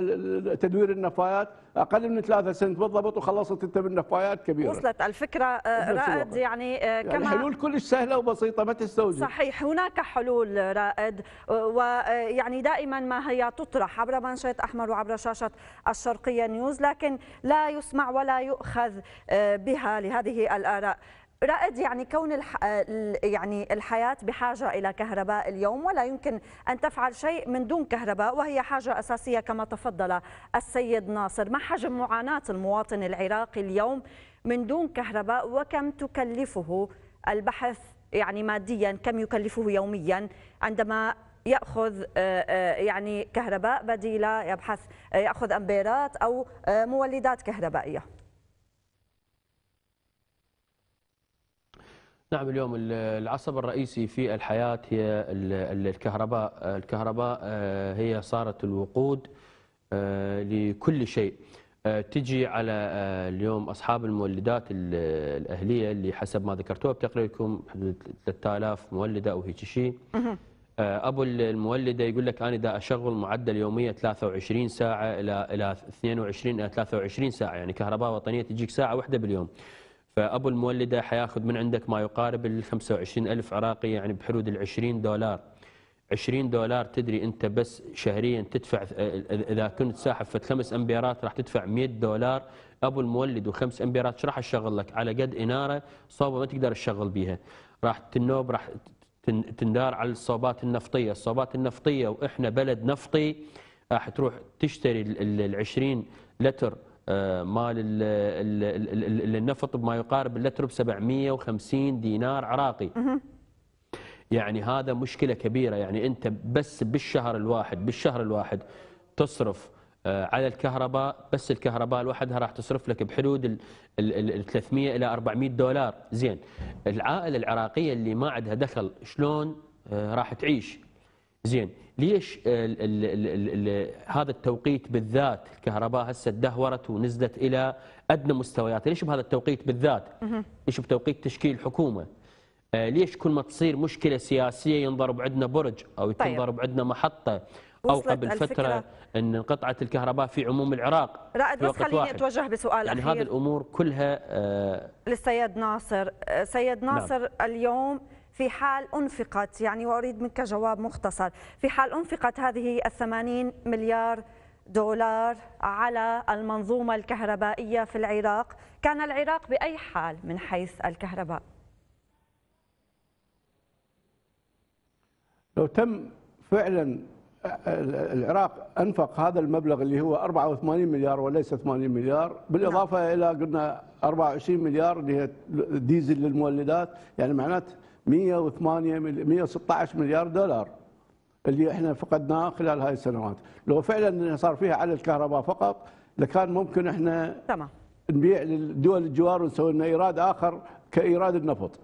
C: تدوير النفايات اقل من ثلاثة سنت بالضبط وخلصت انت من نفايات كبيره وصلت
A: الفكره آه، رائد يعني, آه، يعني كما حلول
C: كلش سهله وبسيطه ما
A: تستوجب صحيح هناك حلول رائد ويعني آه، دائما ما هي تطرح عبر منشط احمر وعبر شاشه الشرقيه نيوز لكن لا يسمع ولا يؤخذ بها لهذه الاراء رائد يعني كون الح... يعني الحياة بحاجة إلى كهرباء اليوم ولا يمكن أن تفعل شيء من دون كهرباء وهي حاجة أساسية كما تفضل السيد ناصر ما حجم معاناة المواطن العراقي اليوم من دون كهرباء وكم تكلفه البحث يعني ماديا كم يكلفه يوميا عندما ياخذ آه، آه، يعني كهرباء بديله يبحث آه، ياخذ امبيرات او مولدات كهربائيه
D: نعم اليوم العصب الرئيسي في الحياة هي الكهرباء الكهرباء آه، هي صارت الوقود آه، لكل شيء آه، تجي على اليوم أصحاب المولدات الأهلية اللي حسب ما ذكرتوها بتقريركم حدود 3000 مولدة أو هيك شيء أبو المولدة يقول لك أنا دا أشغل معدل يومية 23 ساعة إلى إلى 22 إلى 23 ساعة يعني كهرباء وطنية تجيك ساعة واحدة باليوم فابو المولده حياخذ من عندك ما يقارب ال 25 الف عراقي يعني بحدود ال 20 دولار 20 دولار تدري انت بس شهريا تدفع اذا كنت ساحب في خمس امبيرات راح تدفع 100 دولار ابو المولد وخمس امبيرات شو راح اشغل لك على قد اناره صوبه ما تقدر تشغل بيها راح تنوب راح تندار على الصوبات النفطيه الصوبات النفطيه واحنا بلد نفطي راح تروح تشتري ال 20 لتر آه، مال النفط بما يقارب اللتر ب 750 دينار عراقي يعني هذا مشكلة كبيرة يعني أنت بس بالشهر الواحد بالشهر الواحد تصرف آه، على الكهرباء بس الكهرباء لوحدها راح تصرف لك بحدود ال ال 300 إلى 400 دولار زين العائلة العراقية اللي ما عندها دخل شلون آه، راح تعيش زين ليش الـ الـ الـ الـ هذا التوقيت بالذات الكهرباء هسه تدهورت ونزلت الى ادنى مستوياتها ليش بهذا التوقيت بالذات ليش بتوقيت تشكيل الحكومه آه، ليش كل ما تصير مشكله سياسيه ينضرب عندنا برج او طيب. تنضرب طيب. عندنا محطه او قبل فتره ان انقطعت الكهرباء في عموم العراق رائد بس خليني واحد. اتوجه بسؤال يعني أخير. هذه الامور كلها آه
A: للسيد ناصر آه، سيد نعم. ناصر نعم. اليوم في حال أنفقت يعني وأريد منك جواب مختصر في حال أنفقت هذه الثمانين مليار دولار على المنظومة الكهربائية في العراق كان العراق بأي حال من حيث الكهرباء
C: لو تم فعلا العراق انفق هذا المبلغ اللي هو 84 مليار وليس 80 مليار بالاضافه نعم. الى قلنا 24 مليار اللي هي ديزل للمولدات يعني معناته 108 116 مليار دولار اللي احنا فقدناه خلال هاي السنوات لو فعلا صار فيها على الكهرباء فقط لكان ممكن احنا تمام نبيع للدول الجوار ونسوي لنا ايراد اخر كايراد النفط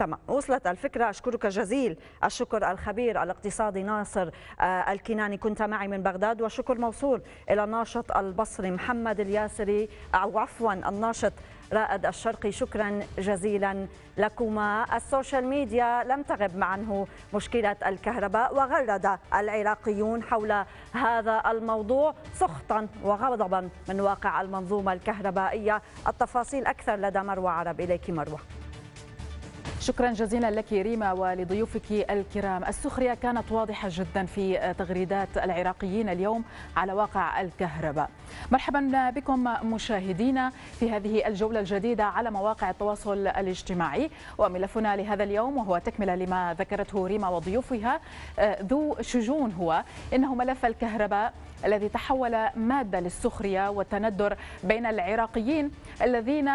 A: تمام وصلت الفكرة أشكرك جزيل الشكر الخبير الاقتصادي ناصر آه، الكناني كنت معي من بغداد وشكر موصول إلى الناشط البصري محمد الياسري أو آه، عفوا الناشط رائد الشرقي شكرا جزيلا لكما السوشيال ميديا لم تغب عنه مشكلة الكهرباء وغرد العراقيون حول هذا الموضوع سخطا وغضبا من واقع المنظومة الكهربائية التفاصيل أكثر لدى مروى عرب إليك مروى
F: شكرا جزيلا لك ريما ولضيوفك الكرام السخرية كانت واضحة جدا في تغريدات العراقيين اليوم على واقع الكهرباء مرحبا بكم مشاهدينا في هذه الجولة الجديدة على مواقع التواصل الاجتماعي وملفنا لهذا اليوم وهو تكملة لما ذكرته ريما وضيوفها آه، ذو شجون هو إنه ملف الكهرباء الذي تحول مادة للسخرية والتندر بين العراقيين الذين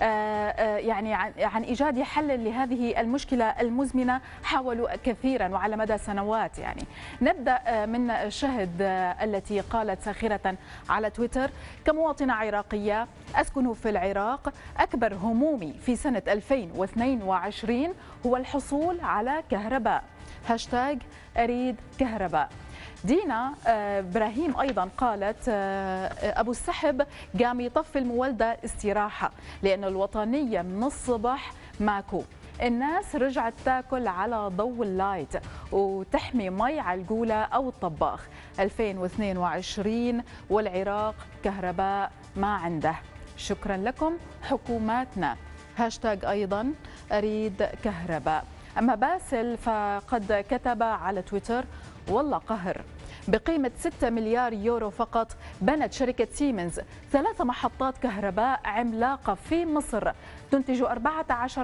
F: آه، آه، يعني عن إيجاد حل لهذه المشكلة المزمنة حاولوا كثيرا وعلى مدى سنوات يعني نبدأ آه، من شهد التي قالت ساخرة على تويتر كمواطنة عراقية أسكن في العراق أكبر همومي في سنة 2022 هو الحصول على كهرباء هاشتاج أريد كهرباء دينا آه، ابراهيم ايضا قالت آه، آه، ابو السحب قام يطفي المولده استراحه لانه الوطنيه من الصبح ماكو الناس رجعت تاكل على ضوء اللايت وتحمي مي على القولة أو الطباخ 2022 والعراق كهرباء ما عنده شكرا لكم حكوماتنا هاشتاج أيضا أريد كهرباء أما باسل فقد كتب على تويتر والله قهر بقيمة 6 مليار يورو فقط بنت شركة سيمنز ثلاث محطات كهرباء عملاقة في مصر تنتج 14.4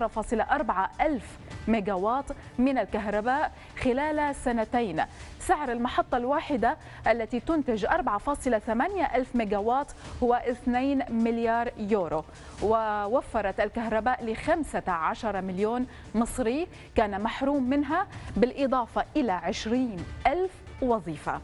F: ألف ميجاوات من الكهرباء خلال سنتين سعر المحطة الواحدة التي تنتج 4.8 ألف ميجاوات هو 2 مليار يورو ووفرت الكهرباء ل 15 مليون مصري كان محروم منها بالإضافة إلى 20 ألف وظيفة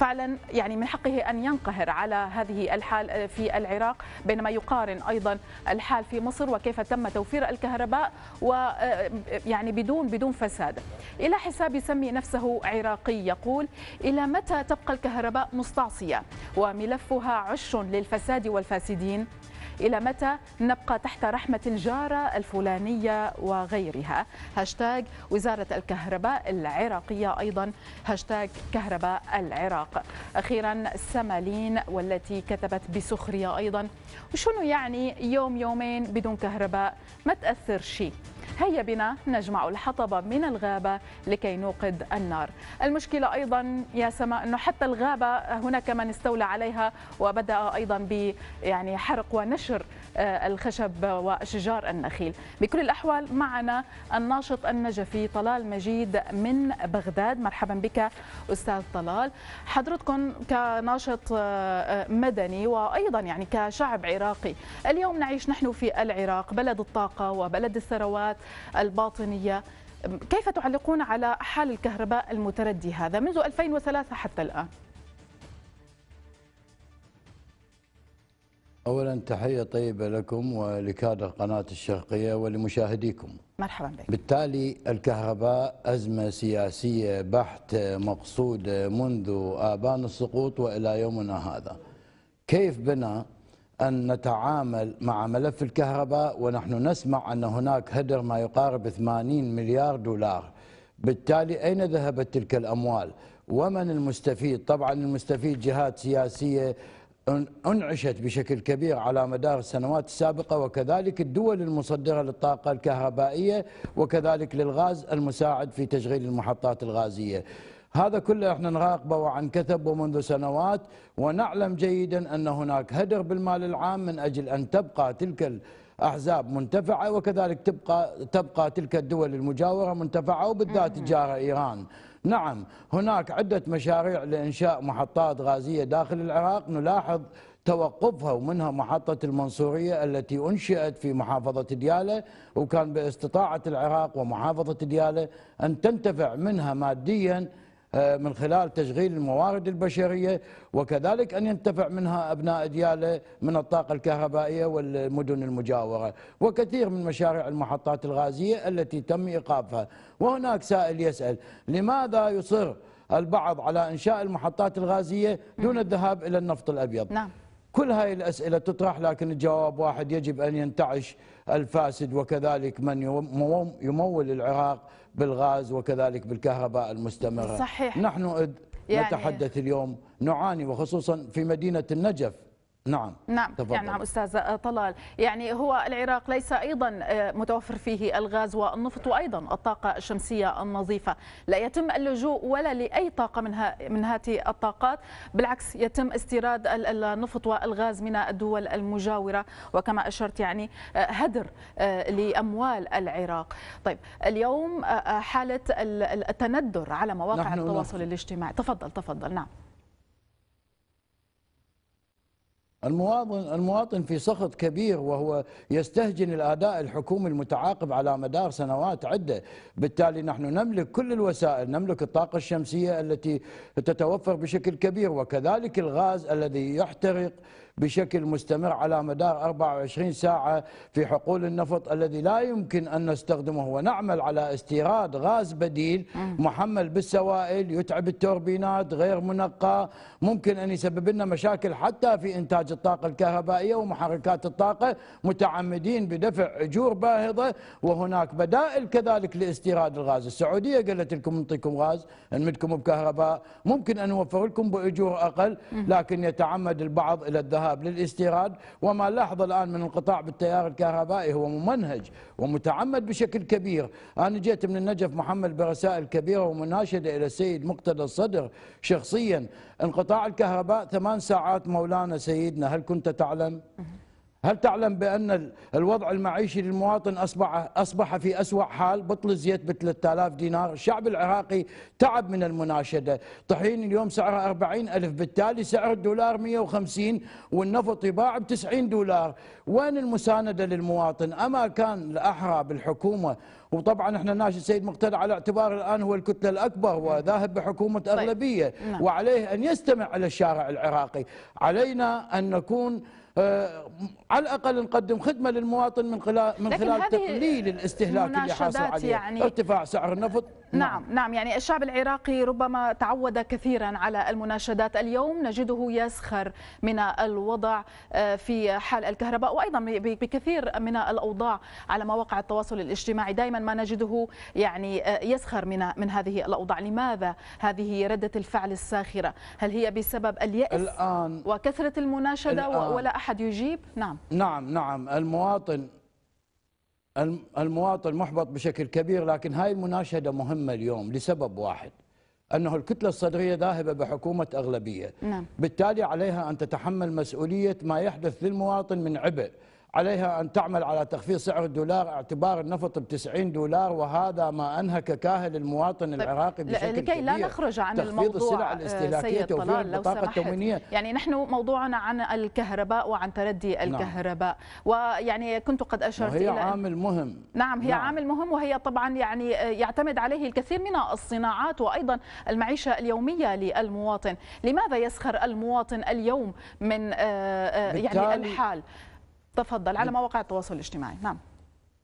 F: فعلا يعني من حقه أن ينقهر على هذه الحال آه، في العراق بينما يقارن أيضا الحال في مصر وكيف تم توفير الكهرباء ويعني آه، بدون بدون فساد إلى حساب يسمي نفسه عراقي يقول إلى متى تبقى الكهرباء مستعصية وملفها عش للفساد والفاسدين إلى متى نبقى تحت رحمة الجارة الفلانية وغيرها هاشتاج وزارة الكهرباء العراقية أيضا هاشتاج كهرباء العراق أخيرا سمالين والتي كتبت بسخرية أيضا وشنو يعني يوم يومين بدون كهرباء ما تأثر شيء هيا بنا نجمع الحطب من الغابة لكي نوقد النار المشكلة أيضا يا سماء أنه حتى الغابة هناك من استولى عليها وبدأ أيضا ب يعني حرق ونشر آه، الخشب وشجار النخيل بكل الأحوال معنا الناشط النجفي طلال مجيد من بغداد مرحبا بك أستاذ طلال حضرتكم كناشط آه، آه، مدني وأيضا يعني كشعب عراقي اليوم نعيش نحن في العراق بلد الطاقة وبلد الثروات الباطنية كيف تعلقون على حال الكهرباء المتردي هذا منذ 2003 حتى الآن؟
G: أولا تحية طيبة لكم ولكادر قناة الشرقية ولمشاهديكم مرحبا بك بالتالي الكهرباء أزمة سياسية بحت مقصودة منذ آبان السقوط وإلى يومنا هذا كيف بنا أن نتعامل مع ملف الكهرباء ونحن نسمع أن هناك هدر ما يقارب 80 مليار دولار بالتالي أين ذهبت تلك الأموال ومن المستفيد طبعا المستفيد جهات سياسية انعشت بشكل كبير على مدار السنوات السابقة وكذلك الدول المصدرة للطاقة الكهربائية وكذلك للغاز المساعد في تشغيل المحطات الغازية هذا كله احنا نراقبه وعن كثب منذ سنوات ونعلم جيدا ان هناك هدر بالمال العام من اجل ان تبقى تلك احزاب منتفعه وكذلك تبقى تبقى تلك الدول المجاوره منتفعه وبالذات تجاره ايران. نعم هناك عده مشاريع لانشاء محطات غازيه داخل العراق نلاحظ توقفها ومنها محطة المنصورية التي أنشئت في محافظة ديالة وكان باستطاعة العراق ومحافظة ديالة أن تنتفع منها ماديا آه، من خلال تشغيل الموارد البشرية وكذلك أن ينتفع منها أبناء دياله من الطاقة الكهربائية والمدن المجاورة وكثير من مشاريع المحطات الغازية التي تم إيقافها وهناك سائل يسأل لماذا يصر البعض على إنشاء المحطات الغازية دون الذهاب إلى النفط الأبيض نعم. كل هذه الأسئلة تطرح لكن الجواب واحد يجب أن ينتعش الفاسد وكذلك من يمول العراق بالغاز وكذلك بالكهرباء المستمرة صحيح. نحن إذ يعني نتحدث اليوم نعاني وخصوصا في مدينة النجف نعم نعم
F: يعني تفضل. يعني نعم استاذ طلال يعني هو العراق ليس ايضا آه، متوفر فيه الغاز والنفط وايضا الطاقه الشمسيه النظيفه لا يتم اللجوء ولا لاي طاقه منها من هذه الطاقات بالعكس يتم استيراد النفط والغاز من الدول المجاوره وكما اشرت يعني آه، هدر آه، لاموال العراق طيب اليوم حاله التندر على مواقع التواصل الاجتماعي تفضل تفضل نعم
G: المواطن المواطن في سخط كبير وهو يستهجن الاداء الحكومي المتعاقب على مدار سنوات عده، بالتالي نحن نملك كل الوسائل، نملك الطاقه الشمسيه التي تتوفر بشكل كبير وكذلك الغاز الذي يحترق بشكل مستمر على مدار 24 ساعة في حقول النفط الذي لا يمكن أن نستخدمه ونعمل على استيراد غاز بديل محمل بالسوائل يتعب التوربينات غير منقى ممكن أن يسبب لنا مشاكل حتى في إنتاج الطاقة الكهربائية ومحركات الطاقة متعمدين بدفع أجور باهظة وهناك بدائل كذلك لاستيراد الغاز السعودية قالت لكم نعطيكم غاز نمدكم بكهرباء ممكن أن نوفر لكم بأجور أقل لكن يتعمد البعض إلى الذهاب الذهاب للاستيراد وما لاحظ الآن من انقطاع بالتيار الكهربائي هو ممنهج ومتعمد بشكل كبير أنا جيت من النجف محمد برسائل كبيرة ومناشدة إلى السيد مقتدى الصدر شخصيا انقطاع الكهرباء ثمان ساعات مولانا سيدنا هل كنت تعلم؟ هل تعلم بأن الوضع المعيشي للمواطن أصبح أصبح في أسوأ حال بطل الزيت ب 3000 دينار الشعب العراقي تعب من المناشدة طحين اليوم سعره 40 ألف بالتالي سعر الدولار 150 والنفط يباع ب 90 دولار وين المساندة للمواطن أما كان الأحرى بالحكومة وطبعا احنا ناشد السيد مقتدى على اعتبار الان هو الكتله الاكبر وذاهب بحكومه طيب. اغلبيه نعم. وعليه ان يستمع الى الشارع العراقي علينا ان نكون آه، على الاقل نقدم خدمه للمواطن من خلال من خلال تقليل الاستهلاك اللي حاصل عليه يعني ارتفاع سعر النفط
F: نعم. نعم نعم يعني الشعب العراقي ربما تعود كثيرا على المناشدات اليوم نجده يسخر من الوضع آه، في حال الكهرباء وأيضا بكثير من الأوضاع على مواقع التواصل الاجتماعي دائما ما نجده يعني آه، يسخر من من هذه الأوضاع لماذا هذه ردة الفعل الساخرة هل هي بسبب اليأس الآن وكثرة المناشدة الآن ولا أحد يجيب نعم
G: نعم نعم المواطن المواطن محبط بشكل كبير لكن هاي المناشدة مهمة اليوم لسبب واحد أنه الكتلة الصدرية ذاهبة بحكومة أغلبية نعم. بالتالي عليها أن تتحمل مسؤولية ما يحدث للمواطن من عبء عليها أن تعمل على تخفيض سعر الدولار اعتبار النفط ب 90 دولار وهذا ما أنهك كاهل المواطن طيب، العراقي بشكل لكي كبير. لا نخرج عن تخفيض الموضوع السلع آه، الاستهلاكية توفير البطاقة التموينية
F: يعني نحن موضوعنا عن الكهرباء وعن تردي نعم. الكهرباء نعم. ويعني كنت قد أشرت وهي إلى عامل مهم نعم هي نعم. عامل مهم وهي طبعا يعني آه، يعتمد عليه الكثير من الصناعات وأيضا المعيشة اليومية للمواطن لماذا يسخر المواطن اليوم من آه، يعني الحال تفضل على مواقع التواصل الاجتماعي نعم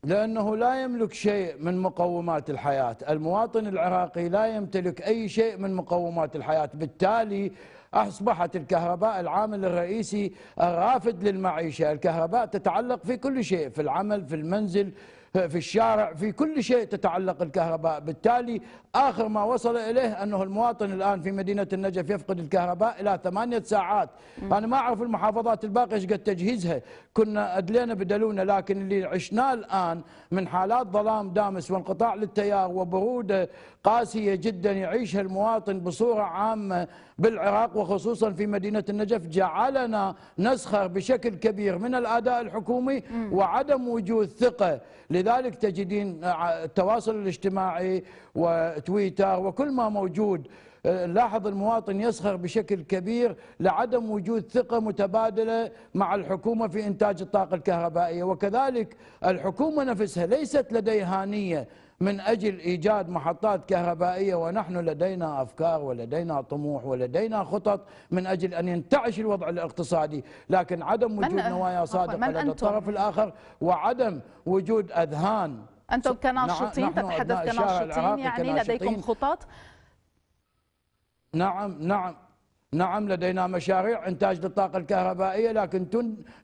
G: لأنه لا يملك شيء من مقومات الحياة المواطن العراقي لا يمتلك أي شيء من مقومات الحياة بالتالي أصبحت الكهرباء العامل الرئيسي الرافد للمعيشة الكهرباء تتعلق في كل شيء في العمل في المنزل في الشارع في كل شيء تتعلق الكهرباء بالتالي آخر ما وصل إليه أنه المواطن الآن في مدينة النجف يفقد الكهرباء إلى ثمانية ساعات م. أنا ما أعرف المحافظات الباقية قد تجهيزها كنا أدلينا بدلونا لكن اللي عشناه الآن من حالات ظلام دامس وانقطاع للتيار وبرودة قاسية جدا يعيشها المواطن بصورة عامة بالعراق وخصوصا في مدينة النجف جعلنا نسخر بشكل كبير من الأداء الحكومي وعدم وجود ثقة لذلك تجدين التواصل الاجتماعي وتويتر وكل ما موجود لاحظ المواطن يسخر بشكل كبير لعدم وجود ثقة متبادلة مع الحكومة في إنتاج الطاقة الكهربائية وكذلك الحكومة نفسها ليست لديها نية من أجل إيجاد محطات كهربائية ونحن لدينا أفكار ولدينا طموح ولدينا خطط من أجل أن ينتعش الوضع الاقتصادي لكن عدم وجود نوايا صادقة لدى الطرف الآخر وعدم وجود أذهان
F: أنتم كناشطين تتحدث كناشطين يعني لديكم خطط
G: نعم نعم نعم لدينا مشاريع إنتاج للطاقة الكهربائية لكن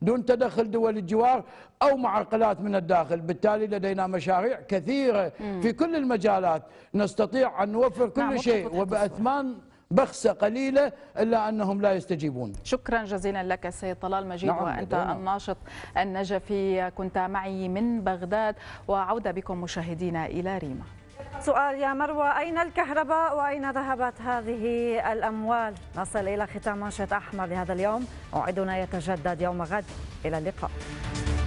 G: دون تدخل دول الجوار أو معرقلات من الداخل بالتالي لدينا مشاريع كثيرة في كل المجالات نستطيع أن نوفر كل نعم شيء وبأثمان بخسة قليلة إلا أنهم لا يستجيبون
F: شكرا جزيلا لك سيد طلال مجيد نعم وأنت نعم. الناشط النجفي كنت معي من بغداد وعودة
A: بكم مشاهدينا إلى ريما سؤال يا مروى أين الكهرباء وأين ذهبت هذه الأموال نصل إلى ختام منشط أحمر لهذا اليوم موعدنا يتجدد يوم غد إلى اللقاء